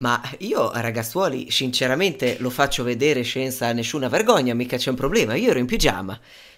Ma io, ragazzuoli, sinceramente lo faccio vedere senza nessuna vergogna, mica c'è un problema. Io ero in pigiama.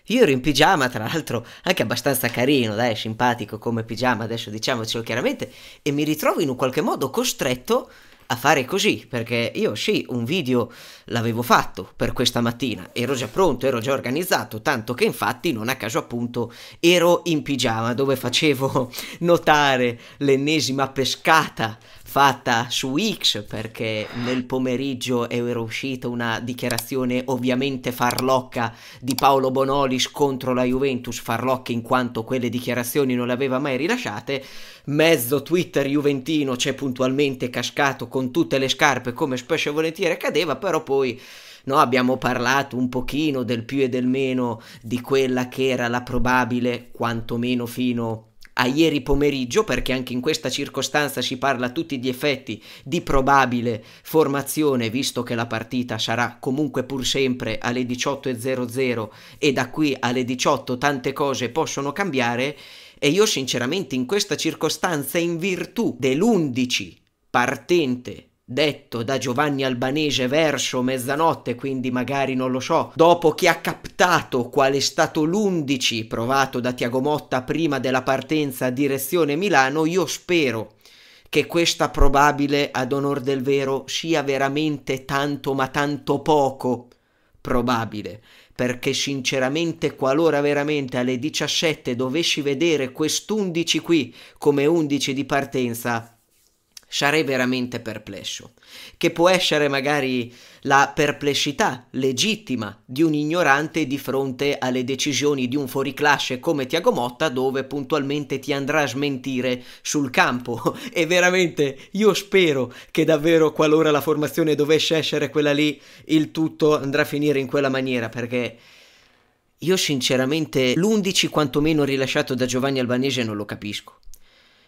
Io ero in pigiama, tra l'altro, anche abbastanza carino, dai, simpatico come pigiama, adesso diciamocelo chiaramente, e mi ritrovo in un qualche modo costretto a fare così, perché io sì, un video l'avevo fatto per questa mattina, ero già pronto, ero già organizzato, tanto che infatti non a caso appunto ero in pigiama dove facevo notare l'ennesima pescata fatta su X perché nel pomeriggio era uscita una dichiarazione ovviamente farlocca di Paolo Bonolis contro la Juventus, farlocca in quanto quelle dichiarazioni non le aveva mai rilasciate, mezzo Twitter juventino c'è puntualmente cascato con tutte le scarpe come spesso e volentieri accadeva, però poi No, abbiamo parlato un pochino del più e del meno di quella che era la probabile, quantomeno fino a a ieri pomeriggio, perché anche in questa circostanza si parla a tutti gli effetti di probabile formazione, visto che la partita sarà comunque pur sempre alle 18.00 e da qui alle 18 tante cose possono cambiare. E io sinceramente in questa circostanza, in virtù dell'11 partente detto da Giovanni Albanese verso mezzanotte, quindi magari non lo so, dopo che ha captato qual è stato l'11 provato da Tiago Motta prima della partenza a direzione Milano, io spero che questa probabile, ad onor del vero, sia veramente tanto ma tanto poco probabile, perché sinceramente qualora veramente alle 17 dovessi vedere quest'11 qui come 11 di partenza, sarei veramente perplesso, che può essere magari la perplessità legittima di un ignorante di fronte alle decisioni di un fuoriclasse come Tiago Motta dove puntualmente ti andrà a smentire sul campo e veramente io spero che davvero qualora la formazione dovesse essere quella lì il tutto andrà a finire in quella maniera perché io sinceramente l'11 quantomeno rilasciato da Giovanni Albanese non lo capisco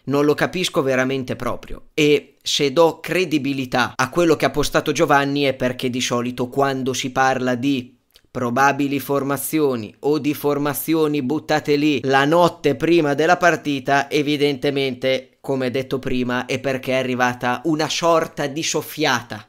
non lo capisco veramente proprio e se do credibilità a quello che ha postato Giovanni è perché di solito quando si parla di probabili formazioni o di formazioni buttate lì la notte prima della partita, evidentemente, come detto prima, è perché è arrivata una sorta di soffiata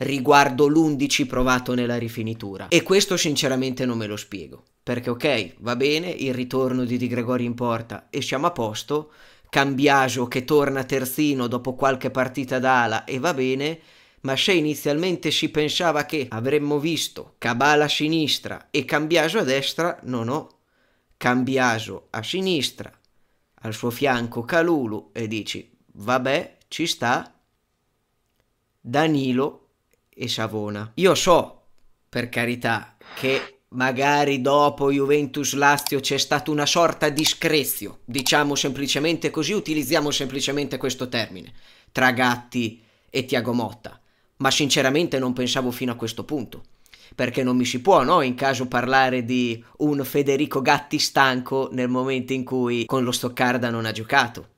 riguardo l'11 provato nella rifinitura. E questo sinceramente non me lo spiego, perché ok, va bene, il ritorno di Di Gregori in porta e siamo a posto, Cambiagio che torna terzino dopo qualche partita d'ala e va bene, ma se inizialmente si pensava che avremmo visto Cabala a sinistra e Cambiaso a destra, no no, Cambiaso a sinistra, al suo fianco Calulu e dici vabbè ci sta Danilo e Savona. Io so, per carità, che Magari dopo Juventus Lazio c'è stata una sorta di screzio, diciamo semplicemente così, utilizziamo semplicemente questo termine, tra Gatti e Tiago Motta. Ma sinceramente non pensavo fino a questo punto, perché non mi si può, no, in caso parlare di un Federico Gatti stanco nel momento in cui con lo Stoccarda non ha giocato.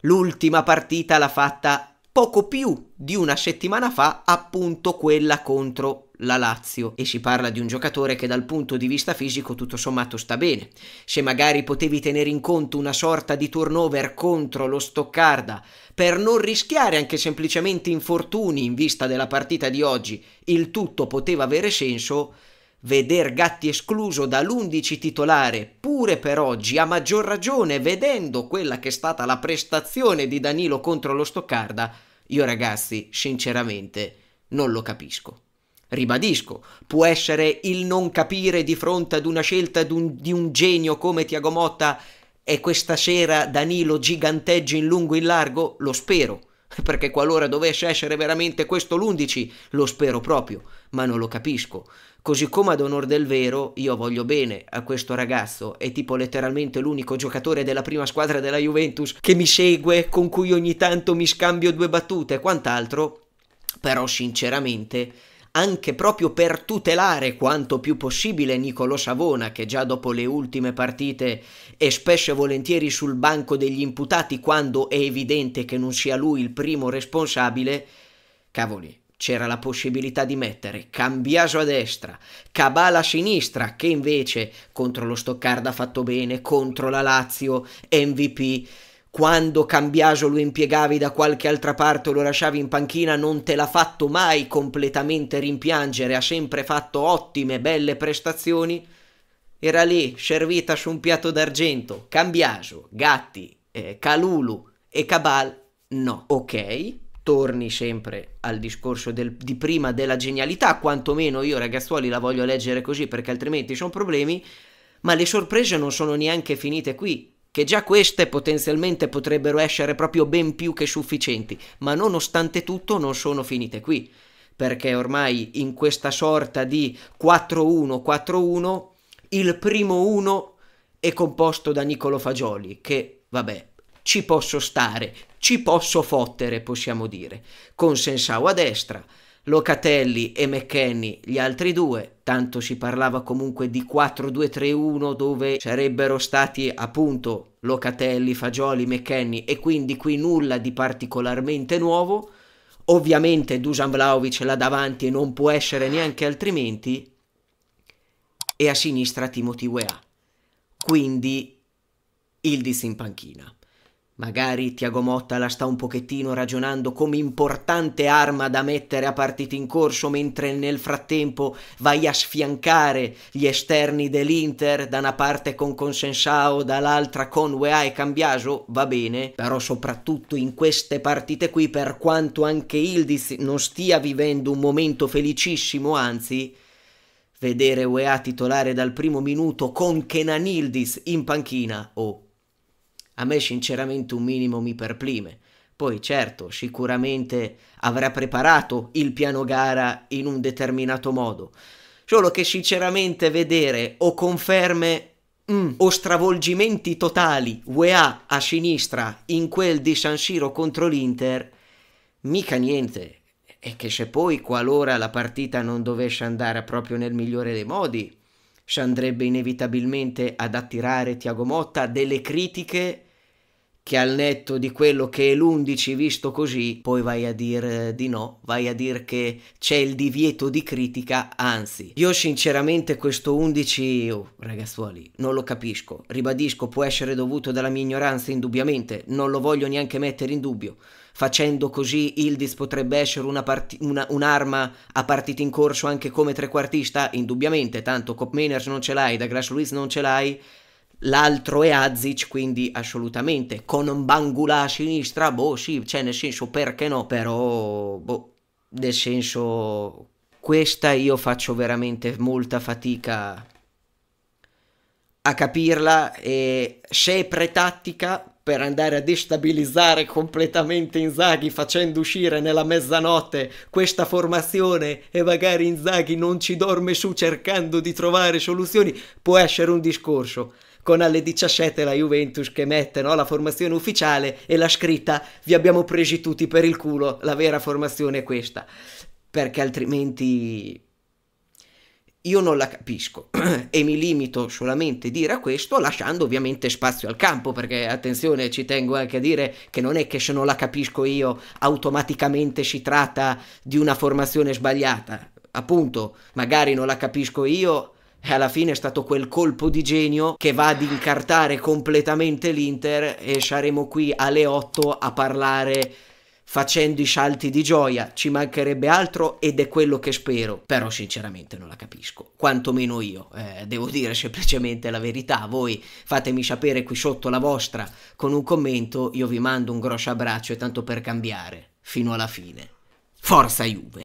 L'ultima partita l'ha fatta poco più di una settimana fa, appunto quella contro la Lazio e si parla di un giocatore che dal punto di vista fisico tutto sommato sta bene. Se magari potevi tenere in conto una sorta di turnover contro lo Stoccarda per non rischiare anche semplicemente infortuni in vista della partita di oggi, il tutto poteva avere senso. Veder Gatti escluso dall'11 titolare pure per oggi, a maggior ragione vedendo quella che è stata la prestazione di Danilo contro lo Stoccarda, io ragazzi, sinceramente, non lo capisco. Ribadisco, può essere il non capire di fronte ad una scelta un, di un genio come Tiago Motta e questa sera Danilo giganteggi in lungo e in largo? Lo spero, perché qualora dovesse essere veramente questo l'11, lo spero proprio, ma non lo capisco. Così come ad onor del vero, io voglio bene a questo ragazzo, è tipo letteralmente l'unico giocatore della prima squadra della Juventus che mi segue, con cui ogni tanto mi scambio due battute e quant'altro, però sinceramente anche proprio per tutelare quanto più possibile Nicolò Savona, che già dopo le ultime partite è spesso e volentieri sul banco degli imputati quando è evidente che non sia lui il primo responsabile, cavoli, c'era la possibilità di mettere Cambiaso a destra, Cabala a sinistra, che invece contro lo Stoccarda ha fatto bene, contro la Lazio, MVP quando Cambiaso lo impiegavi da qualche altra parte o lo lasciavi in panchina non te l'ha fatto mai completamente rimpiangere, ha sempre fatto ottime, belle prestazioni. Era lì, servita su un piatto d'argento, Cambiaso, Gatti, eh, Calulu e Cabal, no. Ok, torni sempre al discorso del, di prima della genialità, quantomeno io ragazzuoli la voglio leggere così perché altrimenti sono problemi, ma le sorprese non sono neanche finite qui che già queste potenzialmente potrebbero essere proprio ben più che sufficienti, ma nonostante tutto non sono finite qui, perché ormai in questa sorta di 4-1-4-1 il primo 1 è composto da Niccolo Fagioli, che vabbè, ci posso stare, ci posso fottere, possiamo dire, con Sensau a destra, Locatelli e McKenny gli altri due, tanto si parlava comunque di 4-2-3-1 dove sarebbero stati appunto Locatelli, Fagioli, McKenny e quindi qui nulla di particolarmente nuovo. Ovviamente Dusan Vlaovic là davanti e non può essere neanche altrimenti e a sinistra Timothy Weah. Quindi il in panchina. Magari Tiago Motta la sta un pochettino ragionando come importante arma da mettere a partita in corso, mentre nel frattempo vai a sfiancare gli esterni dell'Inter, da una parte con Consensao, dall'altra con Wea e Cambiaso, va bene, però soprattutto in queste partite qui, per quanto anche Ildiz non stia vivendo un momento felicissimo, anzi, vedere Wea titolare dal primo minuto con Kenan Ildiz in panchina, o oh a me sinceramente un minimo mi perplime. Poi certo, sicuramente avrà preparato il piano gara in un determinato modo. Solo che sinceramente vedere o conferme mm, o stravolgimenti totali UEA a sinistra in quel di San Siro contro l'Inter, mica niente. E che se poi qualora la partita non dovesse andare proprio nel migliore dei modi, si andrebbe inevitabilmente ad attirare Tiago Motta delle critiche che al netto di quello che è l'11 visto così, poi vai a dire eh, di no, vai a dire che c'è il divieto di critica, anzi, io sinceramente questo 11, oh, ragazzuoli, non lo capisco, ribadisco, può essere dovuto dalla mia ignoranza indubbiamente, non lo voglio neanche mettere in dubbio, facendo così Ildis potrebbe essere una part- una, un'arma a partita in corso anche come trequartista, indubbiamente, tanto Copmeners non ce l'hai, Douglas Luiz non ce l'hai, l'altro è Azic, quindi assolutamente con un bangula a sinistra, boh sì, cioè nel senso perché no, però boh, nel senso questa io faccio veramente molta fatica a capirla e se è pretattica per andare a destabilizzare completamente Inzaghi facendo uscire nella mezzanotte questa formazione e magari Inzaghi non ci dorme su cercando di trovare soluzioni, può essere un discorso con alle 17 la Juventus che mette no, la formazione ufficiale e la scritta vi abbiamo presi tutti per il culo, la vera formazione è questa, perché altrimenti io non la capisco e mi limito solamente a dire a questo, lasciando ovviamente spazio al campo, perché attenzione, ci tengo anche a dire che non è che se non la capisco io automaticamente si tratta di una formazione sbagliata. Appunto, magari non la capisco io, e alla fine è stato quel colpo di genio che va ad incartare completamente l'Inter e saremo qui alle 8 a parlare facendo i salti di gioia, ci mancherebbe altro ed è quello che spero, però sinceramente non la capisco, quantomeno io, eh, devo dire semplicemente la verità, voi fatemi sapere qui sotto la vostra con un commento, io vi mando un grosso abbraccio e tanto per cambiare, fino alla fine. Forza Juve!